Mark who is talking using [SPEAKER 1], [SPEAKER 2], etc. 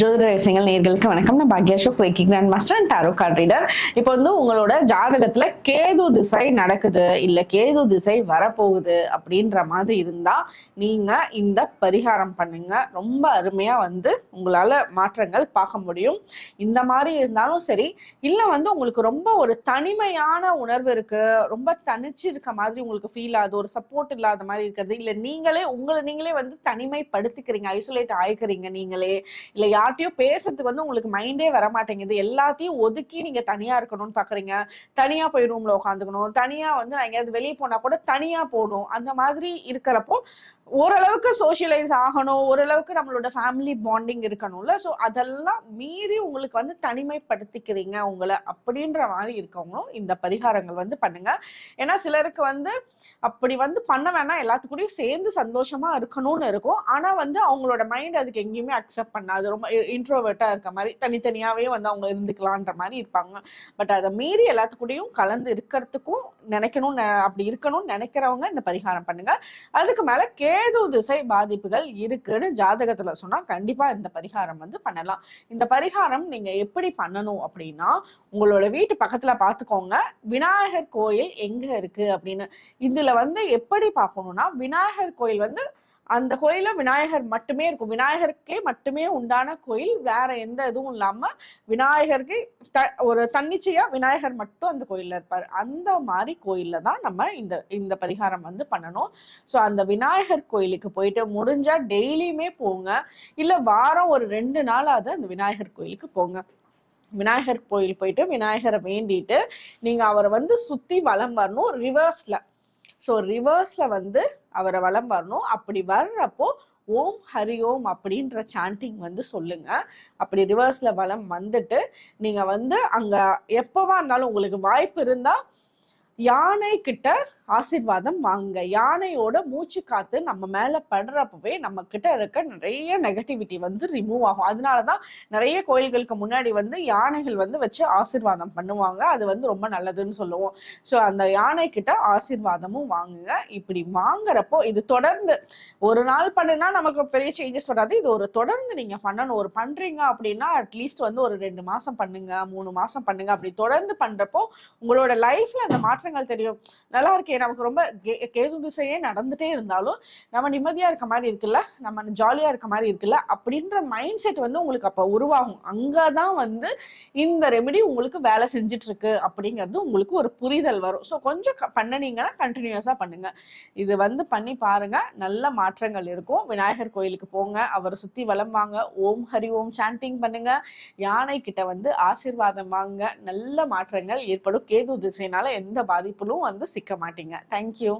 [SPEAKER 1] ஜோதிட ரகசியங்கள் நேர்களுக்கு வணக்கம் நான் பாக்யா Ashok reiki grand master and tarot card reader இப்போ வந்து உங்களோட ஜாதகத்துல கேது திசை நடக்குது இல்ல கேது திசை வரப்போகுது அப்படின்ற மாதிரி இருந்தா நீங்க இந்த பரிகாரம் பண்ணுங்க ரொம்ப அருமையா வந்து உங்களால மாற்றங்கள் பார்க்க முடியும் இந்த மாதிரி இருந்தாலும் சரி இல்ல வந்து உங்களுக்கு ரொம்ப ஒரு தனிமையான உணர்வு இருக்கு ரொம்ப தனிச்சு இருக்க மாதிரி உங்களுக்கு ஃபீல் ஆகுது ஒரு சப்போர்ட் இல்லாத மாதிரி இருக்கிறது இல்ல நீங்களே உங்களை நீங்களே வந்து தனிமைப்படுத்திக்கிறீங்க ஐசோலேட் ஆயிக்கிறீங்க நீங்களே இல்ல யார் யார்ட்டையும் பேசுறதுக்கு வந்து உங்களுக்கு மைண்டே வர மாட்டேங்குது எல்லாத்தையும் ஒதுக்கி நீங்க தனியா இருக்கணும்னு பாக்குறீங்க தனியா போய் ரூம்ல உட்காந்துக்கணும் தனியா வந்து நான் எங்கேயாவது வெளியே போனா கூட தனியா போடும் அந்த மாதிரி இருக்கிறப்போ ஓரளவுக்கு சோஷியலைஸ் ஆகணும் ஓரளவுக்கு நம்மளோட ஃபேமிலி பாண்டிங் இருக்கணும்ல ஸோ அதெல்லாம் மீறி உங்களுக்கு வந்து தனிமைப்படுத்திக்கிறீங்க உங்களை அப்படின்ற மாதிரி இருக்கவங்களும் இந்த பரிகாரங்கள் வந்து பண்ணுங்க ஏன்னா சிலருக்கு வந்து அப்படி வந்து பண்ண வேணாம் எல்லாத்துக்கூடயும் சேர்ந்து சந்தோஷமா இருக்கணும்னு இருக்கும் ஆனா வந்து அவங்களோட மைண்ட் அதுக்கு எங்கேயுமே அக்செப்ட் பண்ணாது ரொம்ப இன்ட்ரோவேர்ட்டா இருக்க மாதிரி தனித்தனியாவே வந்து அவங்க இருந்துக்கலான்ற மாதிரி இருப்பாங்க பட் அதை மீறி எல்லாத்துக்கூடயும் கலந்து இருக்கிறதுக்கும் நினைக்கணும் அப்படி இருக்கணும்னு நினைக்கிறவங்க இந்த பரிகாரம் பண்ணுங்க அதுக்கு மேல கே கேது திசை பாதிப்புகள் இருக்குன்னு ஜாதகத்துல சொன்னா கண்டிப்பா இந்த பரிகாரம் வந்து பண்ணலாம் இந்த பரிகாரம் நீங்க எப்படி பண்ணணும் அப்படின்னா உங்களோட வீட்டு பக்கத்துல பாத்துக்கோங்க விநாயகர் கோயில் எங்க இருக்கு அப்படின்னு இதுல வந்து எப்படி பார்க்கணும்னா விநாயகர் கோயில் வந்து அந்த கோயில விநாயகர் மட்டுமே இருக்கும் விநாயகருக்கே மட்டுமே உண்டான கோயில் வேற எந்த இதுவும் இல்லாம விநாயகருக்கு த ஒரு தன்னிச்சையா விநாயகர் மட்டும் அந்த கோயில்ல இருப்பார் அந்த மாதிரி கோயில்ல தான் நம்ம இந்த இந்த பரிகாரம் வந்து பண்ணணும் ஸோ அந்த விநாயகர் கோயிலுக்கு போயிட்டு முடிஞ்சா டெய்லியுமே போங்க இல்ல வாரம் ஒரு ரெண்டு நாளாவது அந்த விநாயகர் கோயிலுக்கு போங்க விநாயகர் கோயில் போயிட்டு விநாயகரை வேண்டிட்டு நீங்க அவரை வந்து சுத்தி வலம் வரணும் ரிவர்ஸ்ல ஸோ ரிவர்ஸில் வந்து அவரை வளம் வரணும் அப்படி வர்றப்போ ஓம் ஹரி ஓம் அப்படின்ற சாண்டிங் வந்து சொல்லுங்க அப்படி ரிவர்ஸில் வளம் வந்துட்டு நீங்கள் வந்து அங்கே எப்போவா இருந்தாலும் உங்களுக்கு வாய்ப்பு இருந்தால் யானை கிட்ட ஆசிர்வாதம் வாங்க யானையோட மூச்சு காத்து நம்ம மேல படுறப்பவே நம்ம கிட்ட இருக்க நிறைய நெகட்டிவிட்டி வந்து ரிமூவ் ஆகும் அதனாலதான் நிறைய கோயில்களுக்கு முன்னாடி வந்து யானைகள் வந்து வச்சு ஆசிர்வாதம் பண்ணுவாங்க அது வந்து ரொம்ப நல்லதுன்னு சொல்லுவோம் ஸோ அந்த யானை கிட்ட ஆசிர்வாதமும் வாங்குங்க இப்படி வாங்குறப்போ இது தொடர்ந்து ஒரு நாள் பண்ணுனா நமக்கு பெரிய சேஞ்சஸ் வராது இது ஒரு தொடர்ந்து நீங்க பண்ணணும் ஒரு பண்றீங்க அப்படின்னா அட்லீஸ்ட் வந்து ஒரு ரெண்டு மாசம் பண்ணுங்க மூணு மாசம் பண்ணுங்க அப்படி தொடர்ந்து பண்றப்போ உங்களோட லைஃப்ல அந்த மாற்றம் மாற்றங்கள் தெரியும் நல்லா இருக்கே நமக்கு ரொம்ப கேது திசையே நடந்துட்டே இருந்தாலும் நம்ம நிம்மதியா இருக்க மாதிரி இருக்குல்ல நம்ம ஜாலியா இருக்க மாதிரி இருக்குல்ல அப்படின்ற மைண்ட் செட் வந்து உங்களுக்கு அப்ப உருவாகும் அங்கதான் வந்து இந்த ரெமெடி உங்களுக்கு வேலை செஞ்சுட்டு இருக்கு அப்படிங்கிறது உங்களுக்கு ஒரு புரிதல் வரும் ஸோ கொஞ்சம் பண்ணனீங்கன்னா கண்டினியூஸா பண்ணுங்க இது வந்து பண்ணி பாருங்க நல்ல மாற்றங்கள் இருக்கும் விநாயகர் கோயிலுக்கு போங்க அவரை சுத்தி வளம் வாங்க ஓம் ஹரி ஓம் சாண்டிங் பண்ணுங்க யானை கிட்ட வந்து ஆசிர்வாதம் வாங்க நல்ல மாற்றங்கள் ஏற்படும் கேது திசைனால எந்த பாதிப்பும் பாதிப்புலும் வந்து சிக்க மாட்டீங்க தேங்க்யூ